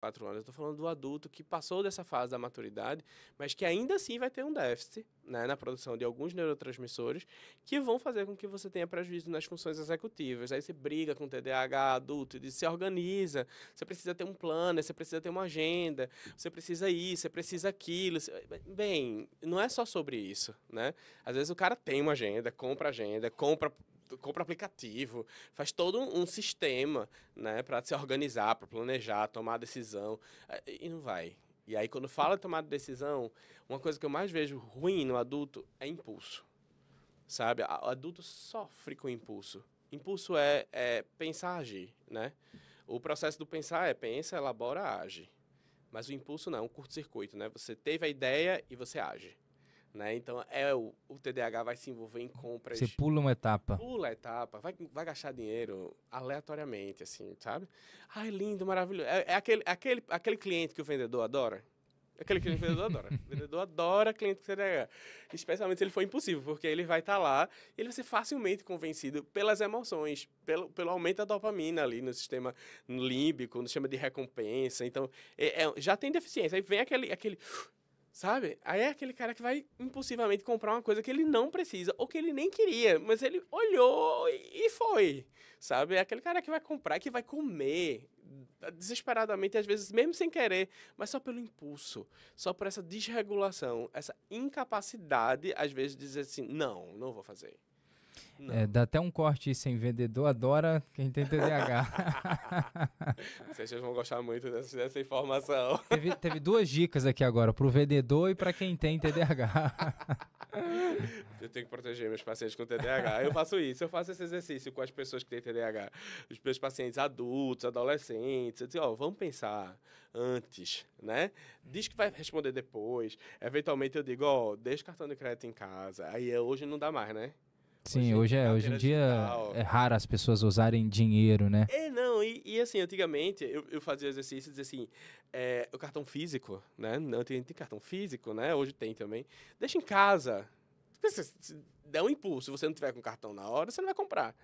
4 anos. Eu tô falando do adulto que passou dessa fase da maturidade, mas que ainda assim vai ter um déficit né, na produção de alguns neurotransmissores que vão fazer com que você tenha prejuízo nas funções executivas. Aí você briga com o TDAH adulto e se organiza, você precisa ter um plano, você precisa ter uma agenda, você precisa isso, você precisa aquilo. Bem, não é só sobre isso, né? Às vezes o cara tem uma agenda, compra agenda, compra compra aplicativo, faz todo um, sistema, né, para se organizar, para planejar, tomar decisão, é, e não vai. E aí quando fala de tomar decisão, uma coisa que eu mais vejo ruim no adulto é impulso. Sabe? O adulto sofre com impulso. Impulso é, é pensar, agir, né? O processo do pensar é pensa, elabora, age. Mas o impulso não, é um curto-circuito, né? Você teve a ideia e você age. Né? Então, é o, o TDAH vai se envolver em compras. Você pula uma etapa. Pula a etapa, vai, vai gastar dinheiro aleatoriamente, assim, sabe? Ai, lindo, maravilhoso. É, é aquele, aquele, aquele cliente que o vendedor adora. Aquele cliente que o vendedor adora. O vendedor adora cliente com TDAH. Especialmente se ele for impossível, porque ele vai estar tá lá e ele vai ser facilmente convencido pelas emoções, pelo, pelo aumento da dopamina ali no sistema límbico, no sistema de recompensa. Então, é, é, já tem deficiência. Aí vem aquele, aquele Sabe? Aí é aquele cara que vai impulsivamente comprar uma coisa que ele não precisa ou que ele nem queria, mas ele olhou e foi. Sabe? É aquele cara que vai comprar, que vai comer desesperadamente, às vezes mesmo sem querer, mas só pelo impulso, só por essa desregulação, essa incapacidade, às vezes, de dizer assim: não, não vou fazer. É, não. É, dá até um corte sem vendedor, adora quem tem TDAH. Vocês vão gostar muito dessa, dessa informação. Teve, teve, duas dicas aqui agora, para o vendedor e para quem tem TDAH. eu tenho que proteger meus pacientes com TDAH. Eu faço isso, eu faço esse exercício com as pessoas que têm TDAH. Os meus pacientes adultos, adolescentes. Eu digo, ó, vamos pensar antes, né? Diz que vai responder depois. Eventualmente eu digo, ó, deixa o cartão de crédito em casa. Aí é, hoje não dá mais, né? Sim, hoje, hoje é, hoje em dia digital. é raro as pessoas usarem dinheiro, né? É, não e, assim, antigamente eu, eu fazia exercícios assim, é, o cartão físico, né? Não tem, tem cartão físico, né? Hoje tem também. Deixa em casa. dá um impulso. Se você não tiver com cartão na hora, você não vai comprar.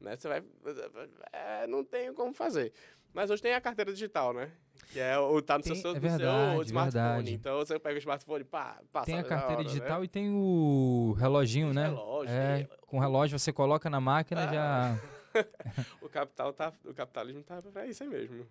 Né? Você vai. É, não tem como fazer. Mas hoje tem a carteira digital, né? Que é o tá no tem, seu, é verdade, seu smartphone. Verdade. Então você pega o smartphone, e passa Tem a carteira hora, né? digital né? e tem o reloginho, tem né? Relógio, é, tem... Com o relógio você coloca na máquina ah. já. o capital tá, o capitalismo tá para isso aí mesmo.